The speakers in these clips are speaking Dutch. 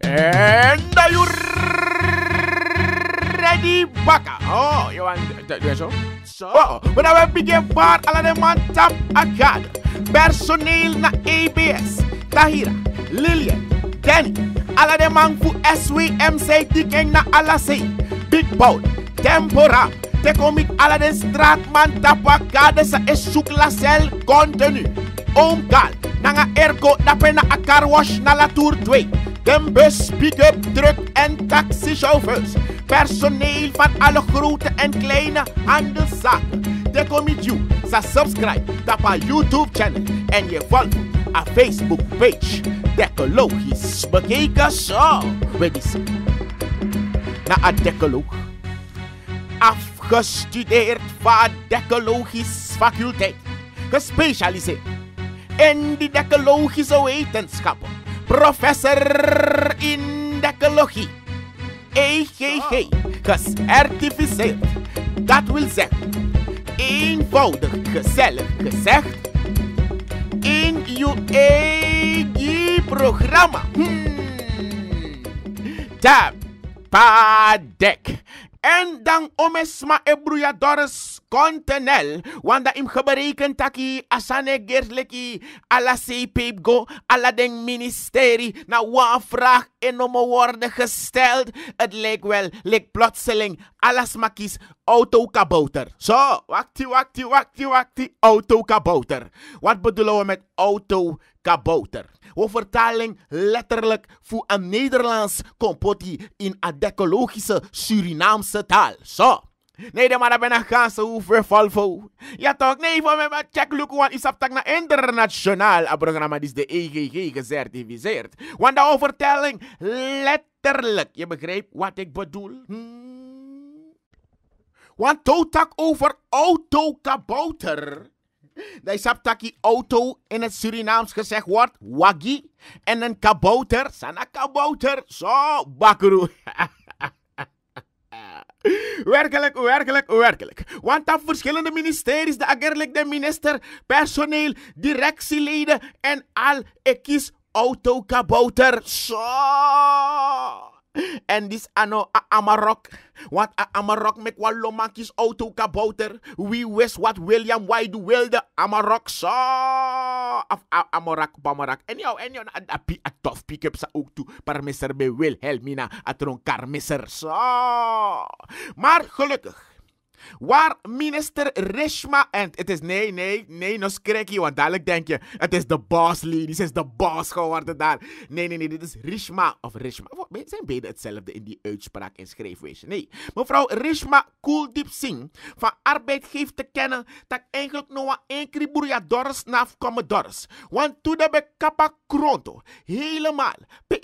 And are you ready, Baka? Oh, you want to do so? So, oh, when I begin bar, ala mantap agad. Personnel na ABS, Tahira, Lillian, Danny, ala de SWM SWMC dikeng na alasi. Big Bout, Tempora, Tekomik ala de strat mantap agad sa esuk la sel contenu. Oh, God. Nanga ergo dapper na a car wash na la tour 2. Een bus, pick-up, truck en taxichauffeurs. Personeel van alle grote en kleine handelszaken. De commit you, sa subscribe op YouTube channel en je volgt op Facebook page. Dekologisch, bekeken zo. We Na een dekoloog. Afgestudeerd van dekologisch faculteit. Gespecialiseerd endidecologische wetenschappen. Professor in indecologie. EGG, gecertificeerd. Dat wil zeggen, eenvoudig, gezellig gezegd, in uw eigen programma. Hmm. Padek. En dan omesma ebruya Continel. kontenel. Wanda im gebereken taki asane gerleki ala go ala den ministeri. Na wa vraag om worden gesteld. Het leek wel, leek plotseling alles makies autokabouter. Zo, wakti, wakti, wakti, wakti, autokabouter. Wat bedoelen we met autokabouter? Overtaling vertaling letterlijk voor een Nederlands kompotje in een decologische Surinaamse taal. Zo. Nee, de maar ben ik gaan zo hoeveel Ja toch, nee, voor mij maar check look, want is op tak naar internationaal. Een programma is de EGG gecertificeerd. Want de overtelling, letterlijk, je begrijpt wat ik bedoel. Want hm? Want totak over autokabouter dat saptaki auto in het Surinaams gezegd wordt Wagi. En een kabouter, sana kabouter, zo bakkeroe. Werkelijk, werkelijk, werkelijk. Want aan verschillende ministeries, de agerlijk de minister, personeel, directieleden en al, ik kies kabouter, Zo! En this ano a amarok. Want a amarok met wat is auto kabouter. We wist wat William Wide wilde. Amarok zo. Of amarok, bamarak. En jou, en jou. A, tough tof pick-up sa ook toe. Mr. B. Wilhelmina. at tronkar misser. Zo. Maar gelukkig. Waar minister Rishma en het is nee, nee, nee, no screkkie, want dadelijk denk je, het is de boss lady, ze is de boss geworden daar. Nee, nee, nee, dit is Rishma of Rishma. Zijn beide hetzelfde in die uitspraak en schrijfwijze. Nee. Mevrouw Rishma Kuldeep Singh van Arbeid geeft te kennen dat eigenlijk nog een dors naaf komen dors. Want toen de kappa kronto, helemaal,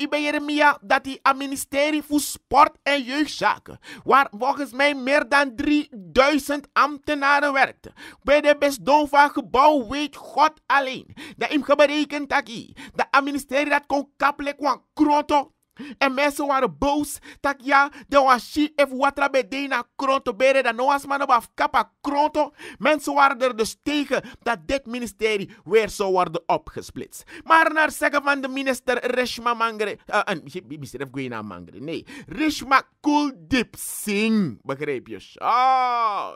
bij Jeremia dat hij aan ministerie voor sport en jeugdzaken, waar volgens mij meer dan drie duizend ambtenaren werkte. Bij de Besdova gebouw weet God alleen. De geberekend dat de ministerie dat kon kaplek want kroto en mensen waren boos. dat ja, de washi if wat bedei naar kronto bere dan noas man op kapa kronto. Mensen waren er dus tegen dat dit ministerie weer zou worden opgesplitst. Maar naar zeggen van de minister Reshma Mangre, uh, ah, ah, minister Guina Mangre, nee, Reshma Kuldip Singh, begreep je? Oh.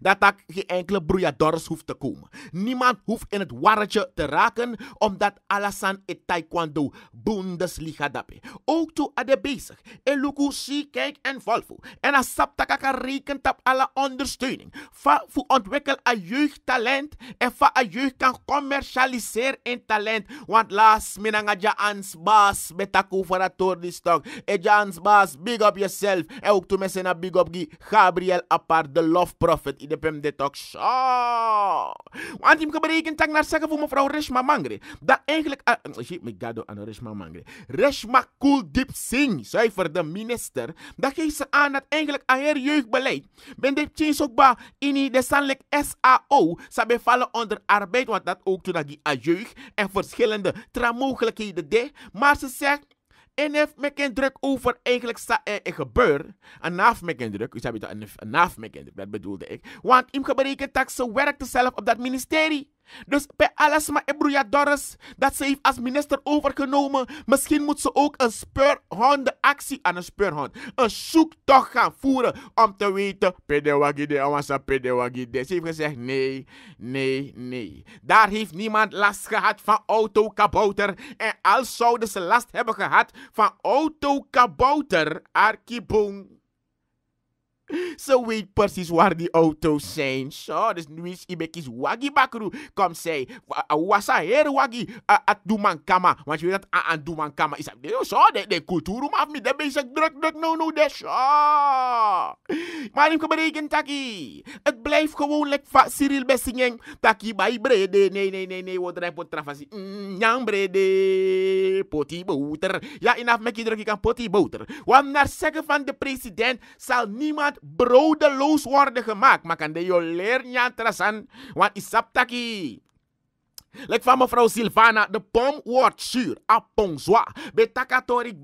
Dat daar geen enkele broeiadors hoeft te komen. Niemand hoeft in het warretje te raken, omdat Alassane in Taekwondo Bundesliga dappe. Ook toe ade bezig. Eluku, si, kijk en volvo. En asaptakaka rekent op alle ondersteuning. Va voor ontwikkel a jeugdtalent en va a jeugd kan commercialiseren in talent. Want laatst minanga Jans Baas betaku voor dat toernistok. En Jans Baas, big up yourself. En ook toe mensen big up Gabriel Apart, de love prof. David in de pem de talk show. Want ik heb berekent tak naar zeggen voor mevrouw Reshma Mangri. Dat eigenlijk, je me gado aan Reshma Mangre. Reshma cool Kuldip Singh, zuiver de minister. Dat geeft ze aan dat eigenlijk haar jeugdbeleid. Ben dit change ook ba in de standelijk SAO. Ze bevallen onder arbeid, want dat ook toen dat die jeugd en verschillende tramogelijkheden deed. Maar ze zegt, en heeft me geen druk over eigenlijk eh, gebeurt. Een naaf me geen druk. U zei dat, een naaf me druk. Dat bedoelde ik. Want in gebreken taxen werkte zelf op dat ministerie. Dus bij Alasma Ebruya Doris, dat ze heeft als minister overgenomen, misschien moet ze ook een speurhondenactie aan een speurhond, een zoektocht gaan voeren om te weten, pedewagide, awasa pedewagide. Ze heeft gezegd, nee, nee, nee. Daar heeft niemand last gehad van autokabouter. En als zouden ze last hebben gehad van autokabouter, Arkibong, Zo weet precies waar die auto's zijn. Zo, dus nu is Ibekis wagi bakru. Kom zij. Wasa her wagi. At kama. Want je weet dat aan kama is. Zo, de, de cultuur af me. De bezig druk, druk, no, no, de zo. Maar ik bereken taki. Het blijft lekker van Cyril Bessingen. Taki bij brede. Nee, nee, nee, nee. Wat rijp, wat trafasi. Mm, nyang brede. Poti boter. Ja, inaf je druk ik kan poti boter. Want naar zeggen van de president zal niemand broodeloos worden gemaakt. Maar kan de jo leer nyan trasan, want isaptaki. Lek van mevrouw Silvana, de pom wordt zuur. Apongzwa. Betakatorik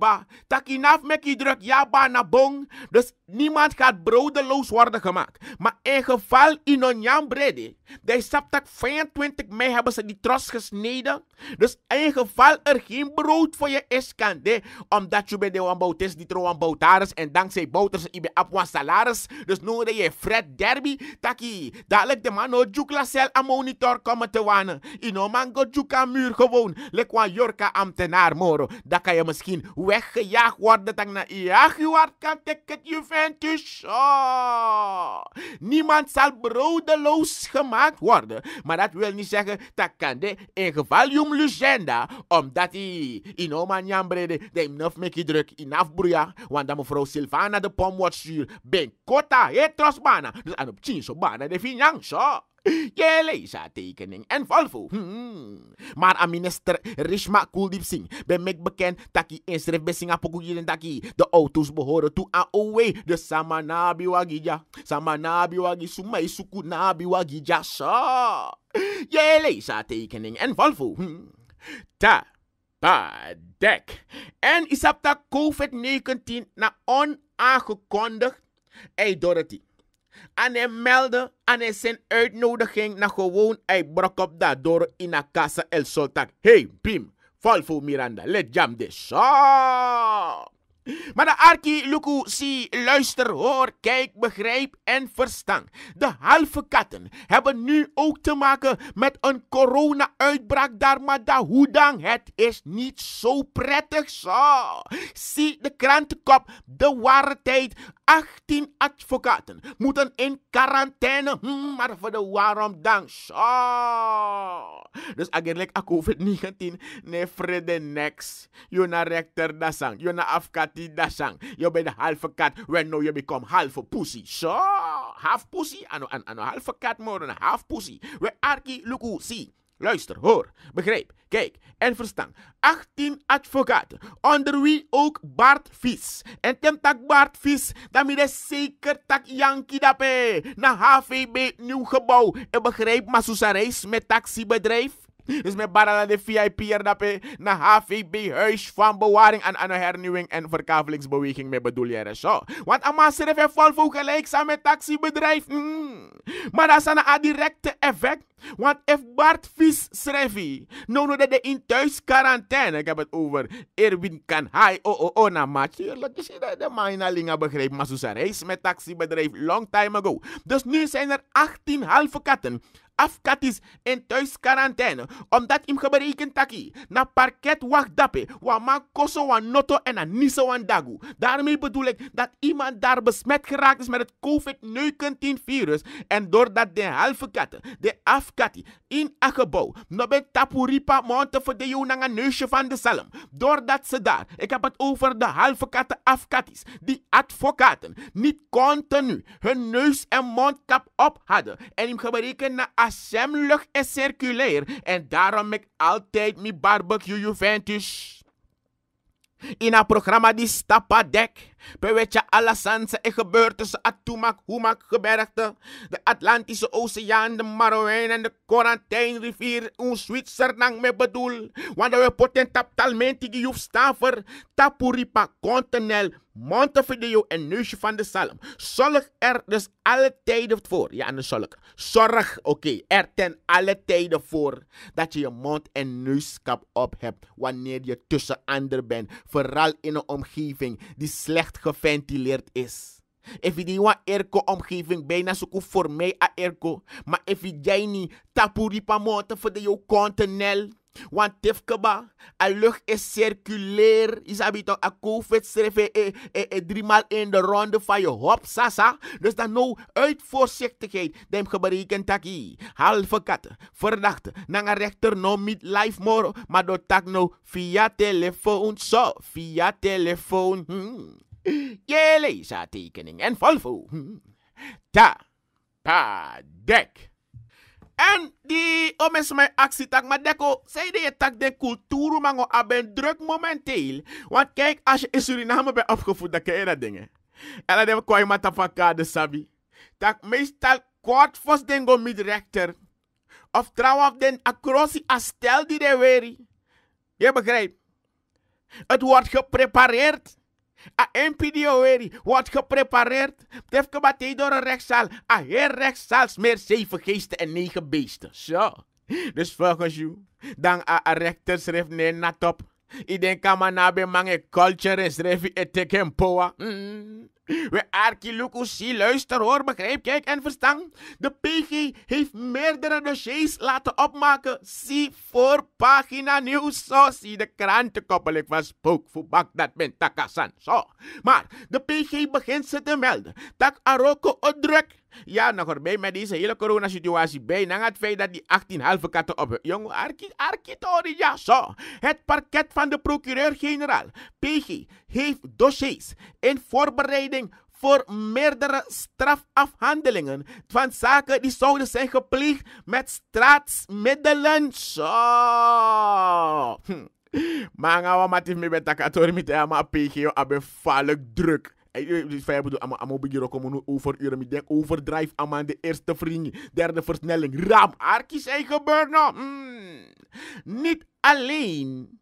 Takinaf meki druk ja na bong. Dus niemand gaat broodeloos worden gemaakt. Maar in geval in nou een brede. de saptak 25 mei hebben ze die tros gesneden. Dus in geval er geen brood voor je is kan de. Omdat je bij de is, die trouw wanbouwtaris. En dankzij bouters en ibe apwan salaris. Dus noemde je Fred Derby. Taki, dadelijk de man ook nou jukla cel aan monitor komen te wanen. In no mango juka muur gewoon. Lekwa jorka ambtenaar moro. Dan kan je misschien weggejaagd worden. Dan na jaagjuwart kan ticket Juventus. Oh. Niemand zal broodeloos gemaakt worden. Maar dat wil niet zeggen dat kan de in geval jum legenda. Omdat hij in oman jambrede. De enough meki druk in afbroeia. Want dan mevrouw Silvana de pom wordt zuur. Ben kota. He trosbana. Dus aan op tien zo bana de finjang. Zo. Jij leest tekening en valvo. Hmm. Maar minister Rishma Kuldip Singh ben ik bekend dat hij inschrift bij Singapore de auto's behoren toe aan owe De Samanabi Wagija. Samanabi Wagi Sumai Sukunabi Wagija. Sa. tekening en valvo. Hmm. Ta. Dek. En is op COVID-19 na onaangekondigd. Hey Dorothy. En hij meldde en hij zijn uitnodiging naar gewoon hij brok op dat door in de casa El Soltak. Hey, Bim, val voor Miranda, let jam de show. Maar de Arki, Luku, zie, luister, hoor, kijk, begrijp en verstaan. De halve katten hebben nu ook te maken met een corona-uitbraak daar, maar da hoe dan? Het is niet zo prettig zo. Zie de krantenkop, de ware tijd, 18 advocaten moeten in quarantaine. Hm, maar voor de waarom dank. Oh. Dus eigenlijk a COVID-19. Nee, vrede next. Je na rechter dasang. Je na afkati dasang. Je bent de halve kat. When now you become half a pussy. So, half pussy. Ano, ano, halve kat more than half pussy. We arki luku see. Luister, hoor, begrijp, kijk en verstaan. 18 advocaten, onder wie ook Bart Vies. En ten tak Bart Vies, dan is zeker tak Yankee dape. Na HVB nieuw gebouw. En begrijp, maar met taxibedrijf. Dus met barala de VIP er dape na HVB Huis van Bewaring en aan hernieuwing en verkavelingsbeweging met bedoel je zo. Want amasseren volvo gelijk samen met taxibedrijf. Mm. Maar dat is een directe effect. Want if Bart Vies schrijft, nou no de in thuis quarantaine. Ik heb het over Erwin kan hij oh oh oh na nou, maatje. Je ziet dat de mijnalinga maar zo reis met taxibedrijf long time ago. Dus nu zijn er 18 halve katten afkat in thuis quarantaine. Omdat im gebreken taki. Na parket wacht dappe. Wa koso wa noto en na niso wan dagu. Daarmee bedoel ik dat iemand daar besmet geraakt is met het COVID-19 virus. En doordat de halve katten, de afkatti, in een gebouw. No ben tapuripa monte voor de een neusje van de Salem Doordat ze daar, ik heb het over de halve katten afkatis. Die advocaten niet continu hun neus en mondkap op hadden. En im gebreken na hashem en circulair en daarom ik altijd mijn barbecue Juventus. In een programma die stapadek. Beweja alle er gebeurt tussen Atumak, Humak, gebergte. De Atlantische Oceaan, de Maroijn en de Quarantijnrivier. Ons Zwitserland me bedoel. Want we poten tap talmenti gioef staver. Tapuripa, Continel, Montevideo en Neusje van de Salm. Zorg er dus alle tijden voor. Ja, en zorg. Zorg, oké, er ten alle tijden voor dat je je mond en neuskap op hebt wanneer je tussen anderen bent. Vooral in een omgeving die slecht echt geventileerd is. Evi wa erko omgeving bijna zoek voor mij a erko. Maar evi jij niet tapuri pamote voor de jouw kontenel. Want tefkeba, a lucht is circulair. Isabi toch a covid schrijven e, e, eh, e, eh, eh, maal in de ronde van je hop, sasa. Dus dan nou uit voorzichtigheid. Dem gebreken taki. Halve katten, verdachte. Nanga rechter no niet live more. Maar dat tak nou via telefoon. Zo, via telefoon. Hmm. Jeleza tekening en Volvo. Ta. Pa. Dek. En die om eens mijn actie tak maar deko, zei de tak de cultuur mango aben druk momenteel. Want kijk, als je in Suriname bent opgevoed, dan ken je dat dingen. En dan kwam je met de sabi. Tak meestal kort vos den go midrechter. Of trouw of den acrosi stel die de weri. Je begrijpt. Het wordt geprepareerd. A Oweri wordt geprepareerd. Tefke batei door een rechtszaal. A heer rechtszaal meer zeven geesten en negen beesten. Zo. Dus volgens jou, dan a rechterschrift neer na top. Ik kama nabe mange culture is je eteken poa. Mm. We Arki Lukusi, luister hoor, begrijp, kijk en verstaan. De PG heeft meerdere dossiers laten opmaken. Zie voor pagina nieuws. Zo zie de krantenkoppel. Ik was spook voor dat ben Takasan. Zo. Maar de PG begint ze te melden. Tak Aroko druk ja, nog erbij met deze hele coronasituatie bij. Na het feit dat die 18 halve katten op... Jongen, Arki, Arki ja, zo. Het parket van de procureur-generaal, PG, heeft dossiers in voorbereiding voor meerdere strafafhandelingen van zaken die zouden zijn gepleegd met straatsmiddelen. Zo. Hm. Maar gaan we maar even met elkaar door met PG, abe druk. Wij eh, eh, dus bedoel, ik am overuren. Ik denk overdrijf aan de eerste vriend, Derde versnelling. Ram. Arkies zijn gebeurd nou, mm. Niet alleen.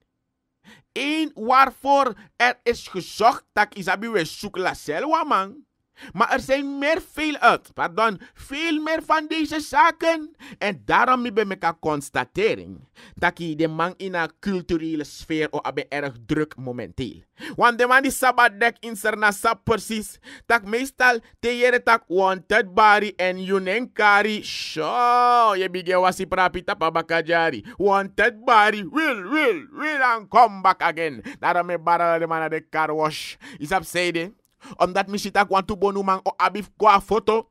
Eén waarvoor er is gezocht. dat isabi we zoek la selwa man. Maar er zijn meer, veel, uit, pardon, veel meer van deze zaken. En daarom heb ik een constatering dat die de man in een culturele sfeer op erg druk momenteel. Want de man die sabadek in Sernasa precies, dat meestal te jere tak wanted body en yunenkari. Sho, je begin wasi prapi tapa Wanted body, will, will, will and come back again. Daarom me barra de man de car wash. Is up Omdat mi sitak wan tou bonouman o abif kwa foto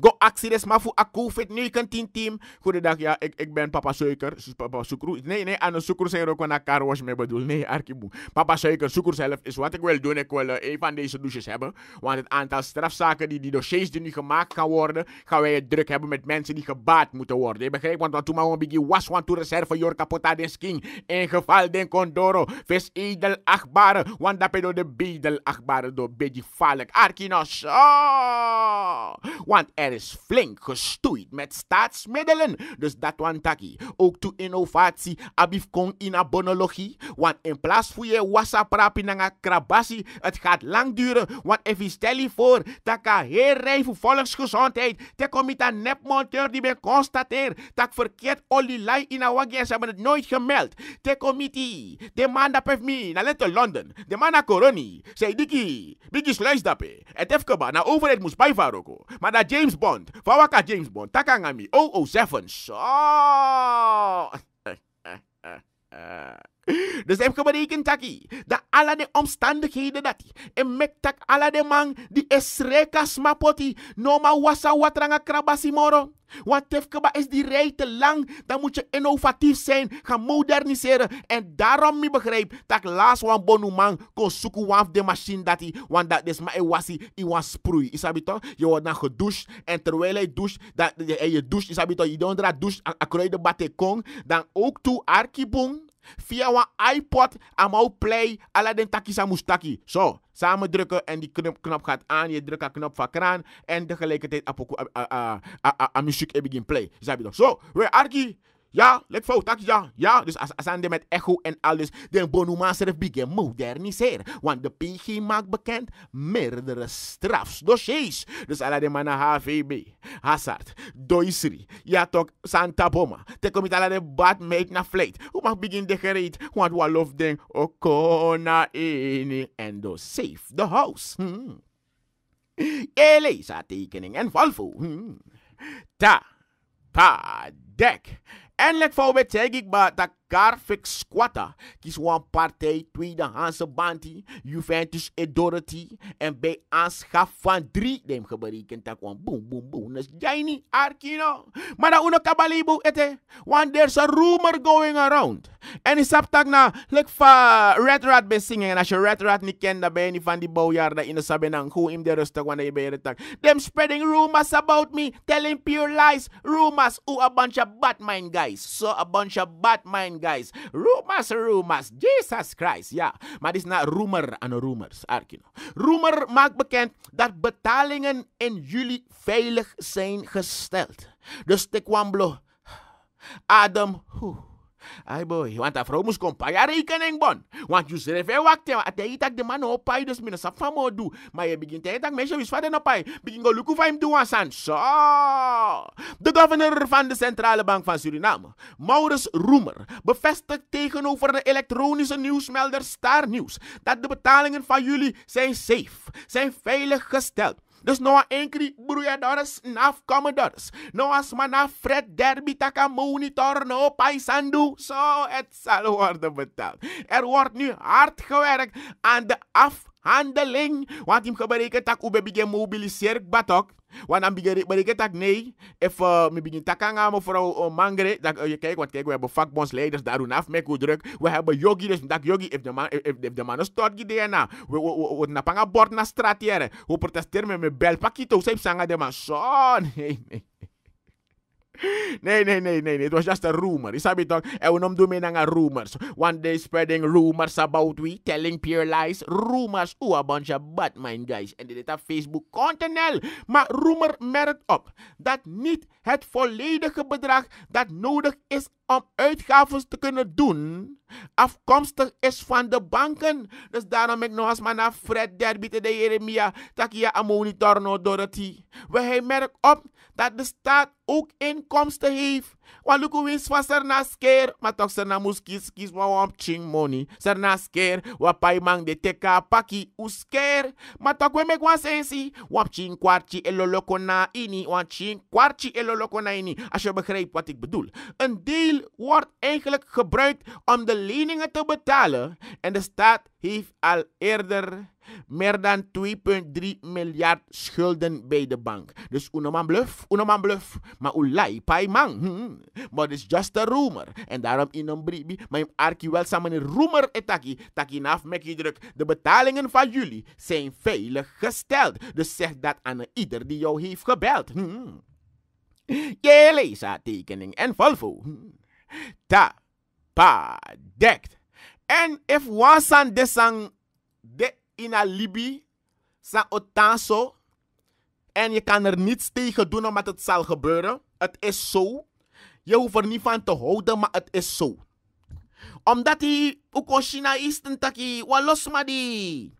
Go accidents mafu voor nu kan tien team. Goedendag, ja, ik, ik ben papa suiker. Papa suiker. Nee, nee, aan de suiker zijn er ook naar carwash mee bedoel. Nee, arkiboe. Papa suiker, suiker zelf is wat ik wil doen. Ik wil eh, een van deze douches hebben. Want het aantal strafzaken, die, die dossiers die nu gemaakt gaan worden, gaan wij het druk hebben met mensen die gebaat moeten worden. Je begrijpt, want toen maar een beetje was, want to reserve Jorka de King. In geval den Condoro, vis edel achtbare. Want dat bedoel de bedel achtbare door beetje valk. Arkinos. Want want er is flink gestoeid met staatsmiddelen. Dus dat wantaki. Ook toe innovatie, abif kon in abonologie. Want in plaats van je in een krabasi, het gaat lang duren. Want even stel je voor, dat je heel rij voor volksgezondheid. Te komt een nepmonteur die ben constateert dat verkeerd olielei in een wagen. hebben het nooit gemeld. Te komt de man dat heeft me naar Little London. De man naar Coroni. Zei Dikkie, Dikkie sluis dat heeft tefkeba, na nou, overheid moest bijvaren. Maar dat James Bond, Fawaka James Bond, Takangami 007. Sure. Dus heb gebreken taki. Dat alle de omstandigheden dat En met tak alle de man die is reka smapoti. No ma wasa watranga krabasi moro. Want tefkeba is die rij te lang. Dan moet je innovatief zijn. Gaan moderniseren. En daarom mi begrijp. Tak laas wan bonu man. Kon suku wan de machine dat hij. Want dat is ma e wasi. I wan sproei. Isabi toch? Je wordt dan gedoucht. En terwijl hij doucht. Dat, en je doucht. Isabi toch? Je don't douche, Akroide bate kong. Dan ook toe arkibong. Via een iPod, amau play, ala den taki mustaki. Zo, samen drukken en die knop, knop gaat aan. Je drukt aan knop van kraan en tegelijkertijd aan muziek begin play. Zo, we Arki, ja, let fout, tak ja. Ja, dus als, als de met echo en alles, den bonuma serf begin moderniseren. Want de PG maakt bekend meerdere strafsdossiers. Dus alle de mannen HVB, Hazard, Doisri, ja toch Santa Boma. Te komt alle de bad meid na flight Hoe mag begin de gereed, want we love den okona in En do save the house. Hmm. Elisa tekening en Valvo. Hmm. Ta, pa, dek eindelijk vouw bij ik maar dat Garfix Squatta kiest een partij tweedehandse banti, Juventus en Dorothy. En bij aanschaf van drie, neem geberekend dat kwam boom boom boom. Dus jij Arkino. Maar dat uno kabalibu ete, want there's a rumor going around. En is op na, like fa Red Rat ben singing En als je Red Rat niet kent, dan ben je van die bouwjaar in de sabenang. Hoe in de rustig, want je bij tak. Them spreading rumors about me, telling pure lies. Rumors, oh a bunch of bad mind guys. So a bunch of bad mind guys. Rumors, rumors. Jesus Christ, ja. Maar dit is naar nou rumor en rumors, nou. Rumor maakt bekend dat betalingen in juli veilig zijn gesteld. Dus te kwam Adam, hoe Ay boy, want a vrouw moest komen ja rekening bon. Want je zegt, wij wachten, at de de man op je, dus minus sa famo doe. Maar je begint te itak, meisje, wist vader op je. Begin go lukken van hem doen, san. Zo. De governor van de Centrale Bank van Suriname, Maurus Roemer, bevestigt tegenover de elektronische nieuwsmelder Star News dat de betalingen van jullie zijn safe, zijn veilig gesteld. Dus noa enkri broeia doris Nou commodores. Noas mana fred derby taka monitor no paisandu. Zo, het zal worden betaald. Er wordt nu hard gewerkt aan de af handeling. Want hem gebreken tak ube begin mobiliseer batok. Want dan begin tak nee. If uh, me begin takanga mevrouw uh, eh, Mangre. Dan, uh, je kijk, wat kijk, we hebben vakbondsleiders daarom af met druk. We hebben yogi, dus dat yogi, if de man, if, if de man is tot na. We, we, we, we napanga bord na straat We protesteren met me bel pakito. Zij sanga de man. Zo, Nee, nee, nee, nee, nee. Het was just a rumor. You sabi dog? En we noemden na naar rumors. One day spreading rumors about we, telling pure lies. Rumors. Ooh, a bunch of bad mind guys. En dit is op Facebook. Continel. Maar rumor merkt op dat niet het volledige bedrag dat nodig is om uitgaven te kunnen doen afkomstig is van de banken. Dus daarom ik nog eens maar naar Fred de Jeremia, Takia Torno Dorothy. We hij op dat de staat ook inkomsten heeft. Want look wins van serna skeer, maar toch serna moest kies kies maar om ching money. Serna skeer, wapai mang de teka paki usker. Maar toch we mek wan si. wap ching kwartje eloloko na ini, want ching kwartje eloloko na ini. Als je begrijpt wat ik bedoel. Een deel wordt eigenlijk gebruikt om de leningen te betalen en de staat heeft al eerder meer dan 2,3 miljard schulden bij de bank. Dus unoman bluff, unoman bluff, maar u lai pai man. Hmm. Hm. Maar is just a rumor. En daarom in een brief, maar in arki wel samen een rumor etaki, taki naf je druk. De betalingen van jullie zijn veilig gesteld. Dus zeg dat aan ieder die jou heeft gebeld. Hmm. Hm. Je tekening en Volvo. Hmm. Ta en if wansan de in de zijn Libi, sang otanso, en je kan er niets tegen doen omdat het zal gebeuren. Het is zo. Je hoeft er niet van te houden, maar het is zo. Omdat hij ook China is, dan maar die.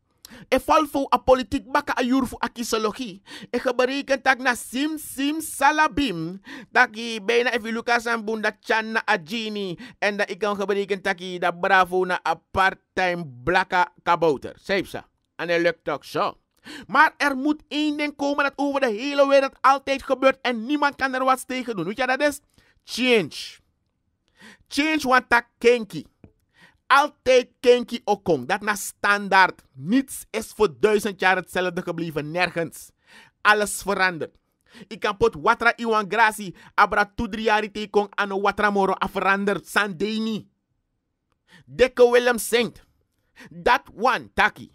E volvo, a politiek baka a yurfu a kisologi. E geberekend tak na sim sim salabim. Taki bijna even Lucas en Bunda channa, na Ajini. En dat ik kan geberekend taki dat bravo na apartheid blaka, kabouter. seipsa En dat lukt ook zo. Maar er moet één ding komen dat over de hele wereld altijd gebeurt. En niemand kan er wat tegen doen. Weet je dat is? Change. Change wat tak kenki altijd kenki okom. Dat na standaard. Niets is voor duizend jaar hetzelfde gebleven. Nergens. Alles verandert. Ik kan pot watra iwan grasi. Abra tudriari tekong ano watra moro aferander. Sandeni. Dekke Willem zingt. Dat one taki.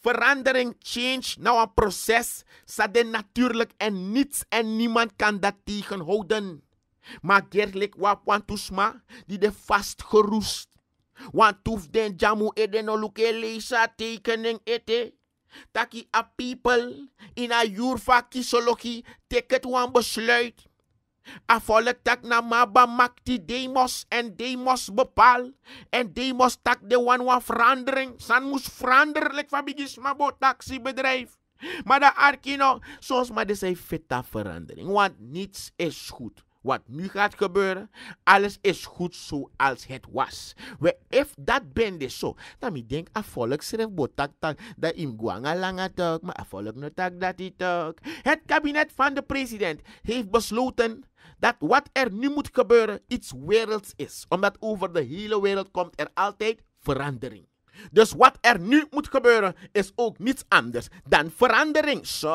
Verandering, change, nou een proces. Sade natuurlijk en niets en niemand kan dat tegenhouden. Maar gerlijk wat want die de vastgeroest want tof den jamu eden no luke leisa tekening ete. Taki a people in a Yurfa kisoloki teket wan besluit. A volk tak na maba makti demos en demos bepaal. En demos tak de wan wan verandering. San moest veranderlijk van bigis mabo taxibedrijf. Maar de arkino, zoals maar de zijn feta verandering. Want niets is goed wat nu gaat gebeuren. Alles is goed zoals het was. We if dat bende zo, dan ik denk a ah, volk schrijf botak tak dat im guanga langa tak, maar a ah, volk no tak dat die tak. Het kabinet van de president heeft besloten dat wat er nu moet gebeuren iets werelds is. Omdat over de hele wereld komt er altijd verandering. Dus wat er nu moet gebeuren is ook niets anders dan verandering. Zo.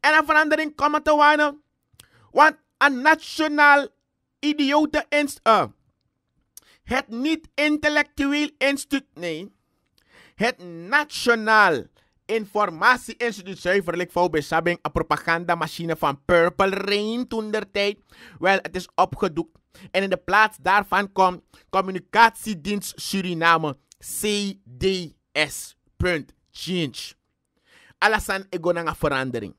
En een verandering komt te waaien want een nationaal idiote instituut. Eh, het niet-intellectueel instituut, nee. Het Nationaal Informatie Instituut zuiverlijk VB sabbing een propagandamachine van Purple Rain toen tijd. Wel, het is opgedoekt. En in de plaats daarvan komt Communicatiedienst Suriname, CDS. Punt. Change. Alles aan ga verandering.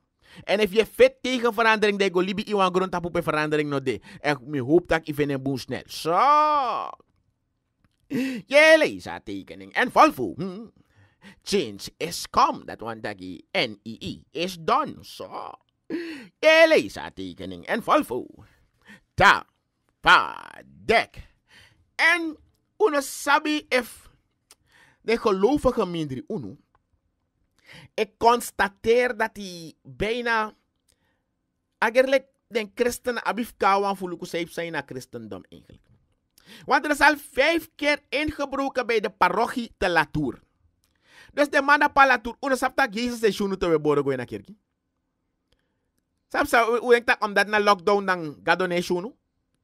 En if je fit tegen verandering, dan go libi iwan grond tapu pe verandering no de. En hoop dat ik vind een boens net. Zo. So. Je leest haar tekening en volvo. Hm. Change is come, dat want dat NEE e is done. Zo. So. Je leest haar tekening en volvo. Ta, pa, dek. En uno sabi if de gelovige mindri uno ik constateer dat hij bijna. Eigenlijk den christenen abif kawan zijn naar christendom eigenlijk. Want er is al vijf keer ingebroken bij de parochie te Latour. Dus de man par Latour, hoe sapta Jezus de schoenen te weboren goeie naar kerk? Sapsa, hoe denk dat omdat na lockdown dan gadone schoenen?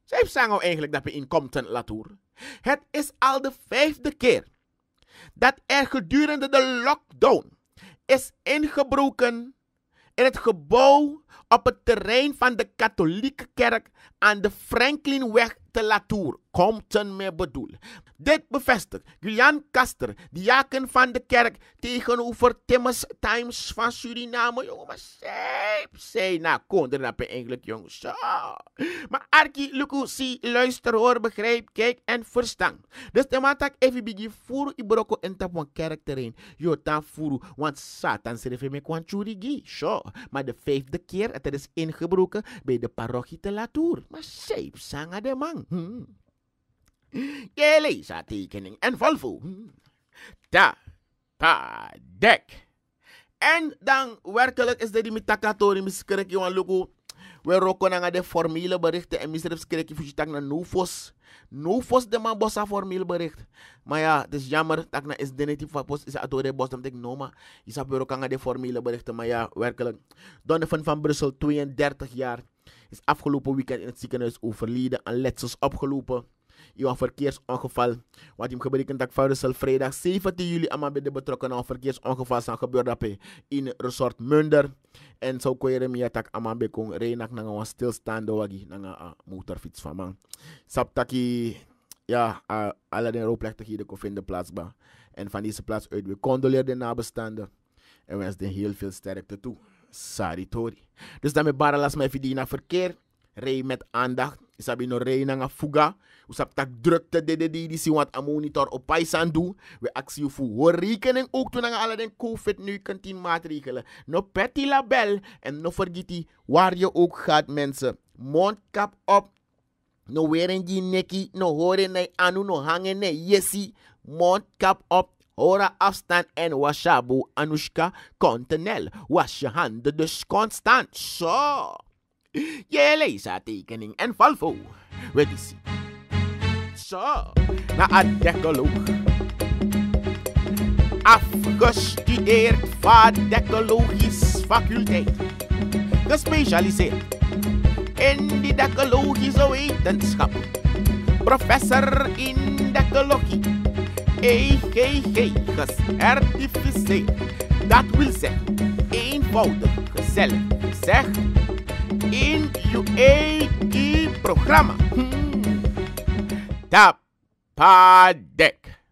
zijn zangen nou eigenlijk dat we inkomten Latour. Het is al de vijfde keer dat er gedurende de lockdown is ingebroken in het gebouw op het terrein van de katholieke kerk aan de Franklinweg te Latour. Compton mee bedoel. Dit bevestigt Julian Kaster, diaken van de kerk tegenover Timmers Times van Suriname. Jongen, maar zeep, zei na nou, konden na bij jongen. Zo. Maar Arki Luku, luister, hoor, begrijp, kijk en verstaan. Dus de maandag even begin voor Ibroko en tap van kerkterrein. Jotan voor want Satan schreef mee kwan churigi. Zo. Maar de vijfde keer, het is ingebroken bij de parochie te Latour. Maar zeep, zanga de man. Hmm. Jeleza tekening hmm. en Volvo. Ta, pa, dek. En dan werkelijk is de met takatori van luku. We roken aan de formule berichten en misrep skrek je fujitak naar nufos. Nufos de man bossa bericht. Maar ja, het is jammer dat na is de netief van post is atore bos dan denk noma. Je zou we roken de formule berichten, maar ja, werkelijk. Donovan van Brussel, 32 jaar, is afgelopen weekend in het ziekenhuis overleden En letsels opgelopen een verkeersongeval. Wat je betekent dat vader vrijdag 17 juli allemaal bij de betrokkenen nou, verkeersongeval zijn gebeurd op in resort Munder. En zo kon je hem hier tak allemaal bij kon een stilstaande wagi naar ah, een ah, motorfiets van man. Saptaki, ja, uh, allerlei roopplechtigheden kon vinden plaatsbaar. En van deze plaats uit we condoleer de nabestaanden en wensen heel veel sterkte toe. Sorry Saritori. Dus daarmee Baralas mijn naar verkeer. Rij met aandacht Isabi no reina nga fuga. Usap tak drukte de de di si want a monitor op paisan do. We actie fu rekening ook toen nga alle den covid nu kantien maatregelen. No petty label en no vergiti waar je ook gaat mensen. Mondkap op. No weren die neki, no horen nei anu, no hangen nei yesi. Mondkap op. Hora afstand en washabu Anushka Continel. Was je handen dus constant. Zo. So. Je leest en valvo. We zien. Zo, naar een decoloog. Afgestudeerd van decologische faculteit. Gespecialiseerd in die decologische wetenschap. Professor in decologie. hey, gecertificeerd. Dat wil zeggen, eenvoudig, gezellig, zeg in U A E, programa hmm. Tap deck.